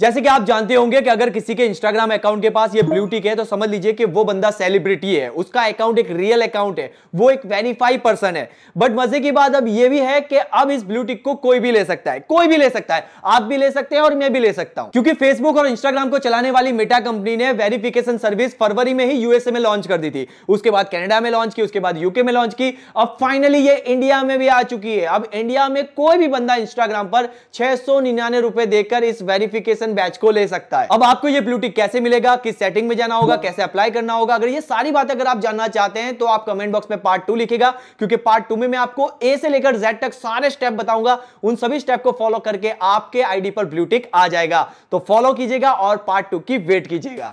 जैसे कि आप जानते होंगे कि अगर किसी के इंस्टाग्राम अकाउंट के पास ये ब्लू टिक है तो समझ लीजिए कि वो बंदा सेलिब्रिटी है उसका अकाउंट एक रियल अकाउंट है वो एक वेरीफाई पर्सन है बट मजे की बात अब ये भी है कि अब इस ब्लू टिक को कोई भी ले सकता है कोई भी ले सकता है आप भी ले सकते हैं और मैं भी ले सकता हूं क्योंकि फेसबुक और इंस्टाग्राम को चलाने वाली मेटा कंपनी ने वेरिफिकेशन सर्विस फरवरी में ही यूएसए में लॉन्च कर दी थी उसके बाद कैनेडा में लॉन्च की उसके बाद यूके में लॉन्च की अब फाइनली ये इंडिया में भी आ चुकी है अब इंडिया में कोई भी बंदा इंस्टाग्राम पर छह सौ देकर इस वेरिफिकेशन एजुकेशन बैच को ले सकता है अब आपको ये ब्लूटिक कैसे मिलेगा किस सेटिंग में जाना होगा कैसे अप्लाई करना होगा अगर ये सारी बात अगर आप जानना चाहते हैं तो आप कमेंट बॉक्स में पार्ट टू लिखेगा क्योंकि पार्ट टू में मैं आपको ए से लेकर जेड तक सारे स्टेप बताऊंगा उन सभी स्टेप को फॉलो करके आपके आईडी पर ब्लूटिक आ जाएगा तो फॉलो कीजिएगा और पार्ट टू की वेट कीजिएगा